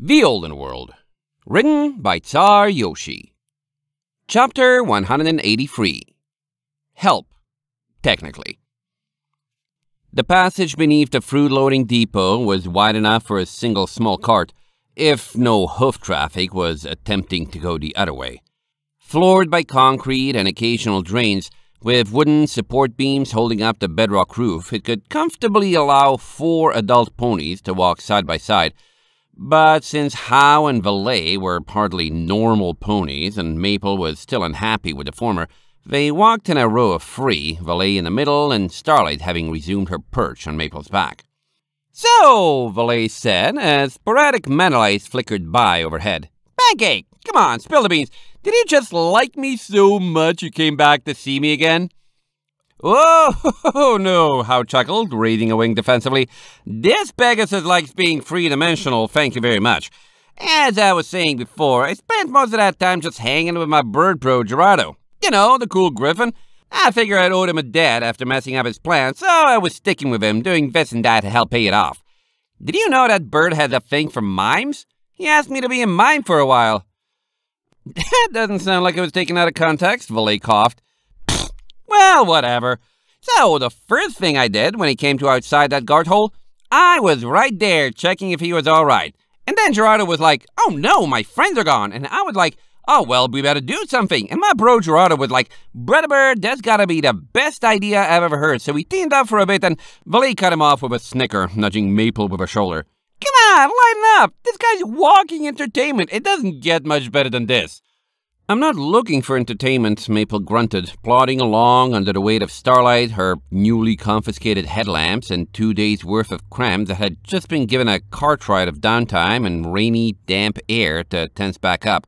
The Olden World, written by Tsar Yoshi. Chapter 183 Help, technically. The passage beneath the fruit loading depot was wide enough for a single small cart, if no hoof traffic was attempting to go the other way. Floored by concrete and occasional drains, with wooden support beams holding up the bedrock roof, it could comfortably allow four adult ponies to walk side by side but since Howe and Valet were hardly normal ponies and Maple was still unhappy with the former, they walked in a row of three, Valet in the middle and Starlight having resumed her perch on Maple's back. So, Valet said as sporadic mental flickered by overhead. Pancake, come on, spill the beans. Did you just like me so much you came back to see me again? Oh, no, How chuckled, raising a wing defensively. This Pegasus likes being three-dimensional, thank you very much. As I was saying before, I spent most of that time just hanging with my bird bro, Gerardo. You know, the cool griffin. I figured I'd owed him a debt after messing up his plan, so I was sticking with him, doing this and that to help pay it off. Did you know that bird has a thing for mimes? He asked me to be a mime for a while. That doesn't sound like it was taken out of context, Valet coughed. Well, whatever. So, the first thing I did when he came to outside that guard hole, I was right there checking if he was alright. And then Gerardo was like, oh no, my friends are gone. And I was like, oh well, we better do something. And my bro Gerardo was like, bird, that's gotta be the best idea I've ever heard. So we teamed up for a bit and Valet cut him off with a snicker, nudging Maple with a shoulder. Come on, lighten up! This guy's walking entertainment. It doesn't get much better than this. I'm not looking for entertainment, Maple grunted, plodding along under the weight of starlight, her newly confiscated headlamps, and two days' worth of cram that had just been given a cart ride of downtime and rainy, damp air to tense back up.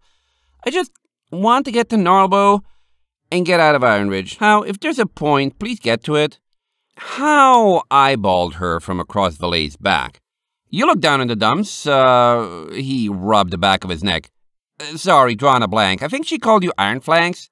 I just want to get to Narlbo and get out of Iron Ridge. How, if there's a point, please get to it. How eyeballed her from across Valet's back. You look down in the dumps, uh, he rubbed the back of his neck. Sorry, drawing a blank. I think she called you Iron Flanks.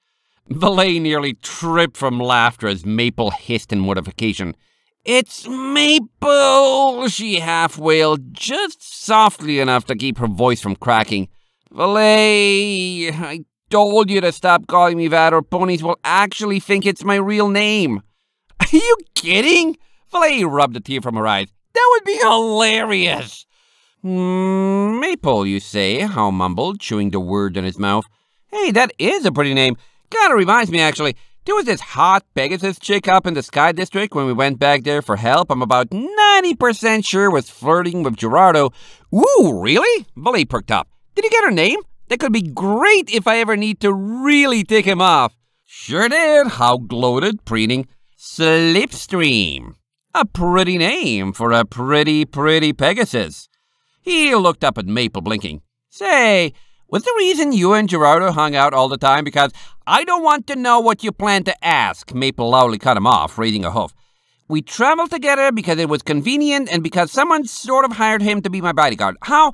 Belay nearly tripped from laughter as Maple hissed in mortification. It's Maple, she half wailed, just softly enough to keep her voice from cracking. Valet, I told you to stop calling me that or ponies will actually think it's my real name. Are you kidding? Valet rubbed a tear from her eyes. That would be hilarious. Hmm, maple, you say, Hal mumbled, chewing the word in his mouth. Hey, that is a pretty name. Kinda reminds me, actually. There was this hot Pegasus chick up in the Sky District when we went back there for help. I'm about 90% sure was flirting with Gerardo. Ooh, really? Billy perked up. Did you get her name? That could be great if I ever need to really tick him off. Sure did, How gloated, preening. Slipstream. A pretty name for a pretty, pretty Pegasus. He looked up at Maple, blinking. Say, was the reason you and Gerardo hung out all the time because I don't want to know what you plan to ask? Maple loudly cut him off, raising a hoof. We traveled together because it was convenient and because someone sort of hired him to be my bodyguard. How?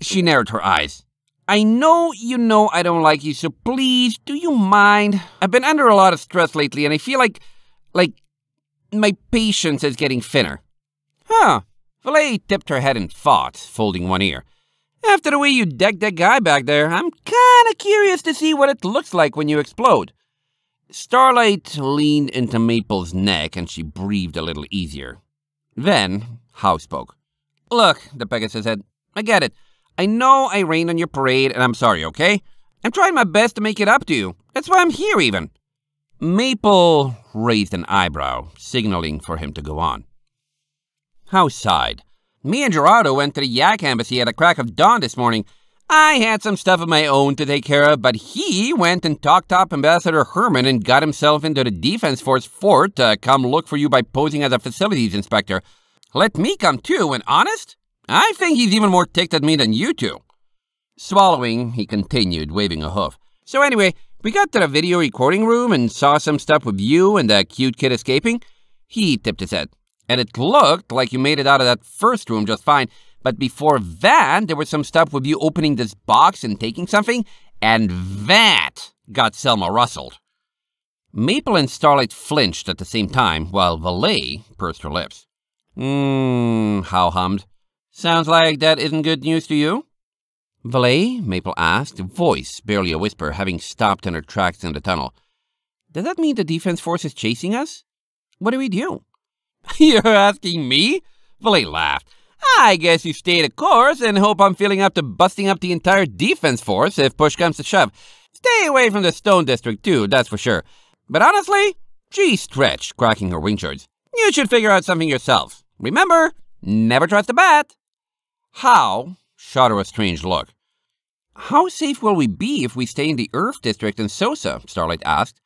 She narrowed her eyes. I know you know I don't like you, so please, do you mind? I've been under a lot of stress lately and I feel like, like, my patience is getting thinner. Huh, Valet tipped her head and thought, folding one ear. After the way you decked that guy back there, I'm kinda curious to see what it looks like when you explode. Starlight leaned into Maple's neck and she breathed a little easier. Then, Howe spoke. Look, the Pegasus said, I get it. I know I rained on your parade and I'm sorry, okay? I'm trying my best to make it up to you. That's why I'm here even. Maple raised an eyebrow, signaling for him to go on. House side. Me and Gerardo went to the Yak Embassy at the crack of dawn this morning. I had some stuff of my own to take care of, but he went and talked to Ambassador Herman and got himself into the Defense Force fort to come look for you by posing as a facilities inspector. Let me come too, and honest, I think he's even more ticked at me than you two. Swallowing, he continued, waving a hoof. So anyway, we got to the video recording room and saw some stuff with you and the cute kid escaping. He tipped his head. And it looked like you made it out of that first room just fine. But before that, there was some stuff with you opening this box and taking something, and that got Selma rustled. Maple and Starlight flinched at the same time, while Valet pursed her lips. Mmm, How hummed. Sounds like that isn't good news to you? Valet, Maple asked, voice barely a whisper, having stopped in her tracks in the tunnel. Does that mean the defense force is chasing us? What do we do? You're asking me? Valet laughed. I guess you stay the course and hope I'm feeling up to busting up the entire defense force if push comes to shove. Stay away from the Stone District too, that's for sure. But honestly, she stretched, cracking her wing winchards. You should figure out something yourself. Remember, never trust a bat. How? shot her a strange look. How safe will we be if we stay in the Earth District in Sosa? Starlight asked.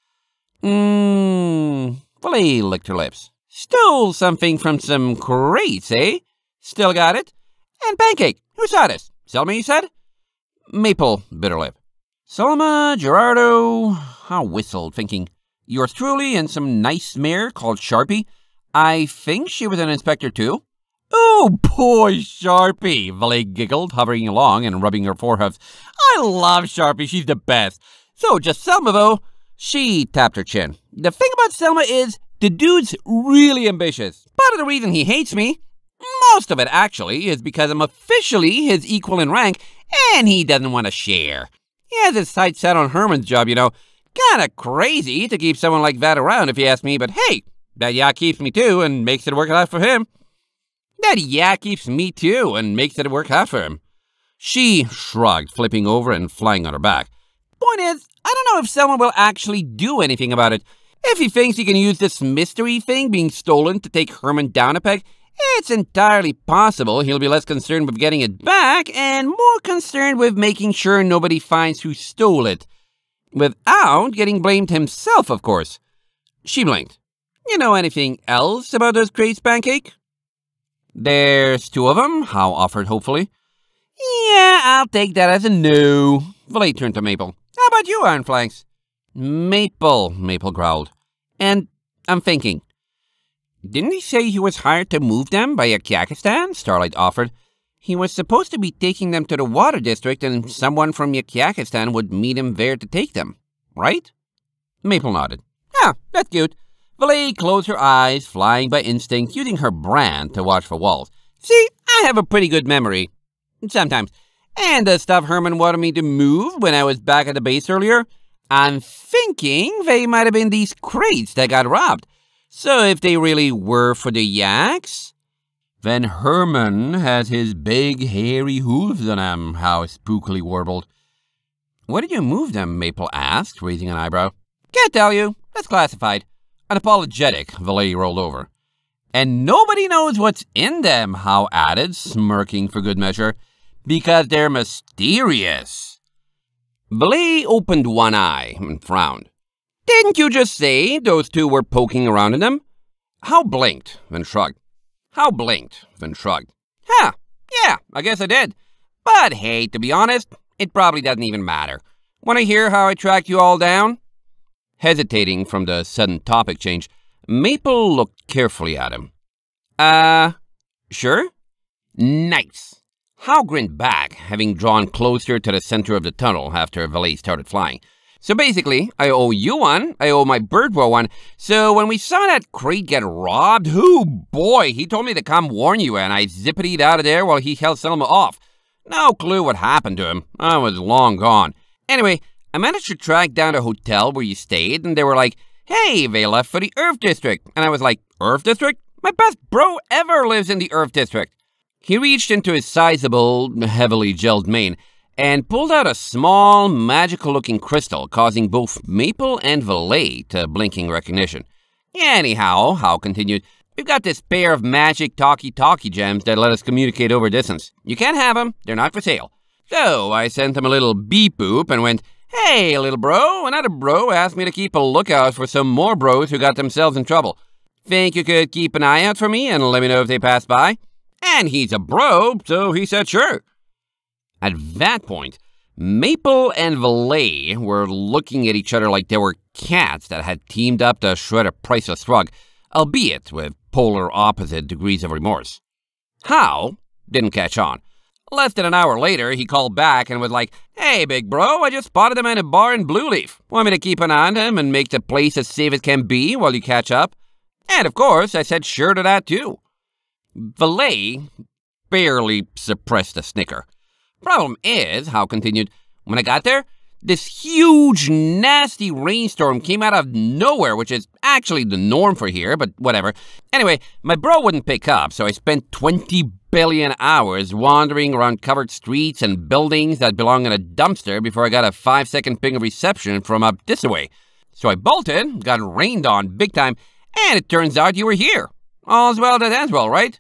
Mmm, Valet licked her lips. Stole something from some crates, eh? Still got it? And pancake. Who saw this? Selma, you said? Maple, bitterlip. Selma, Gerardo. I whistled, thinking, yours truly and some nice mare called Sharpie. I think she was an inspector too. Oh, boy, Sharpie, Valet giggled, hovering along and rubbing her forehoofs. I love Sharpie, she's the best. So just Selma, though, she tapped her chin. The thing about Selma is the dude's really ambitious. Part of the reason he hates me, most of it actually, is because I'm officially his equal in rank and he doesn't want to share. He has his sights set on Herman's job, you know. Kinda crazy to keep someone like that around if you ask me, but hey, that yacht keeps me too and makes it work out for him. That yacht keeps me too and makes it work out for him. She shrugged, flipping over and flying on her back. Point is, I don't know if someone will actually do anything about it. If he thinks he can use this mystery thing being stolen to take Herman down a peg, it's entirely possible he'll be less concerned with getting it back and more concerned with making sure nobody finds who stole it. Without getting blamed himself, of course. She blinked. You know anything else about those crates, Pancake? There's two of them, Howe offered hopefully. Yeah, I'll take that as a no. Valet turned to Maple. How about you, Ironflanks? Maple, Maple growled. And I'm thinking. Didn't he say he was hired to move them by Yakakistan? Starlight offered. He was supposed to be taking them to the water district and someone from Yakakistan would meet him there to take them, right? Maple nodded. Ah, that's cute. Valet closed her eyes, flying by instinct, using her brand to watch for walls. See, I have a pretty good memory. Sometimes. And the stuff Herman wanted me to move when I was back at the base earlier, I'm thinking they might have been these crates that got robbed. So if they really were for the yaks, then Herman has his big hairy hooves on him, spookily warbled. Where did you move them, Maple asked, raising an eyebrow. Can't tell you. That's classified. Unapologetic, the lady rolled over. And nobody knows what's in them, Howe added, smirking for good measure, because they're mysterious. Valet opened one eye and frowned. Didn't you just say those two were poking around in them? How blinked, and shrugged. How blinked, and shrugged. Huh, yeah, I guess I did. But hey, to be honest, it probably doesn't even matter. Want to hear how I tracked you all down? Hesitating from the sudden topic change, Maple looked carefully at him. Uh, sure? Nice. Hal grinned back, having drawn closer to the center of the tunnel after Valet started flying. So basically, I owe you one, I owe my Birdwell one, so when we saw that crate get robbed, who boy, he told me to come warn you and I zippityed out of there while he held Selma off. No clue what happened to him, I was long gone. Anyway, I managed to track down the hotel where you stayed and they were like, hey, they left for the Earth District. And I was like, Earth District? My best bro ever lives in the Earth District. He reached into his sizable, heavily gelled mane and pulled out a small, magical-looking crystal, causing both Maple and Valet to blinking recognition. Anyhow, Hal continued, we've got this pair of magic talkie-talkie gems that let us communicate over distance. You can't have them, they're not for sale. So I sent him a little beep-boop and went, Hey, little bro, another bro asked me to keep a lookout for some more bros who got themselves in trouble. Think you could keep an eye out for me and let me know if they pass by? And he's a bro, so he said sure. At that point, Maple and Valet were looking at each other like they were cats that had teamed up to shred a priceless rug, albeit with polar opposite degrees of remorse. How? Didn't catch on. Less than an hour later, he called back and was like, Hey, big bro, I just spotted him at a bar in Blue Leaf. Want me to keep an eye on him and make the place as safe as can be while you catch up? And of course, I said sure to that too. Valet barely suppressed a snicker. Problem is, Hal continued, when I got there, this huge, nasty rainstorm came out of nowhere, which is actually the norm for here, but whatever. Anyway, my bro wouldn't pick up, so I spent 20 billion hours wandering around covered streets and buildings that belong in a dumpster before I got a five second ping of reception from up this way. So I bolted, got rained on big time, and it turns out you were here. All's well that ends well, right?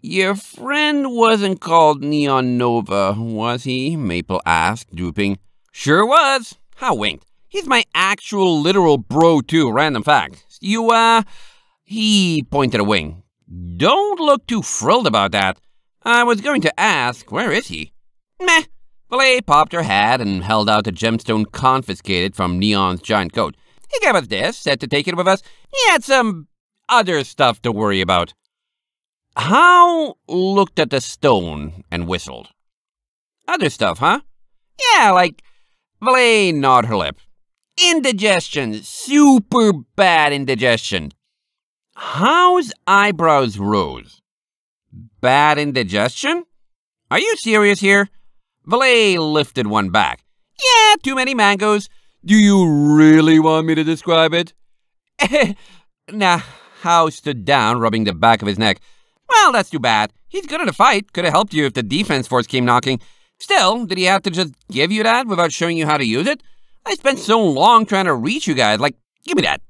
Your friend wasn't called Neon Nova, was he? Maple asked, duping. Sure was. How winked. He's my actual literal bro too, random fact. You, uh, he pointed a wing. Don't look too thrilled about that. I was going to ask, where is he? Meh. Valet popped her hat and held out a gemstone confiscated from Neon's giant coat. He gave us this, said to take it with us. He had some other stuff to worry about. How looked at the stone and whistled. Other stuff, huh? Yeah, like Valaine gnawed her lip. Indigestion, super bad indigestion. How's eyebrows rose? Bad indigestion? Are you serious here? Valet lifted one back. Yeah, too many mangoes. Do you really want me to describe it? nah, Howe stood down, rubbing the back of his neck. Well, that's too bad. He's good at a fight. Could have helped you if the defense force came knocking. Still, did he have to just give you that without showing you how to use it? I spent so long trying to reach you guys. Like, give me that.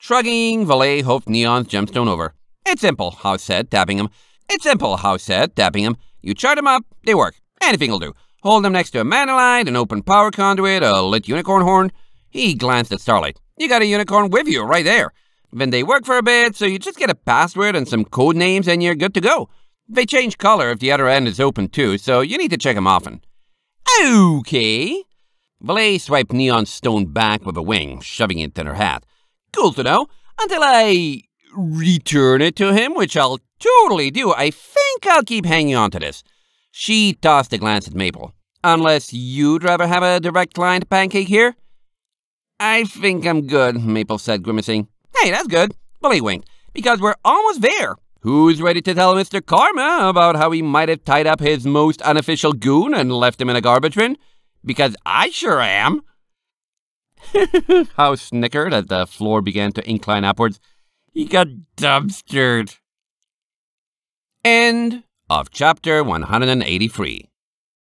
Shrugging, Valet hoped Neon's gemstone over. It's simple, House said, tapping him. It's simple, House said, tapping him. You chart them up, they work. Anything will do. Hold them next to a manolite, an open power conduit, a lit unicorn horn. He glanced at Starlight. You got a unicorn with you, right there. Then they work for a bit, so you just get a password and some code names and you're good to go. They change color if the other end is open too, so you need to check them often. Okay. Valet swiped Neon's stone back with a wing, shoving it in her hat. Cool to know, until I return it to him, which I'll totally do. I think I'll keep hanging on to this. She tossed a glance at Maple. Unless you'd rather have a direct client pancake here? I think I'm good, Maple said, grimacing. Hey, that's good. Billy winked, because we're almost there. Who's ready to tell Mr. Karma about how he might have tied up his most unofficial goon and left him in a garbage bin? Because I sure am. How snickered as the floor began to incline upwards. He got dumpstered. End of chapter 183.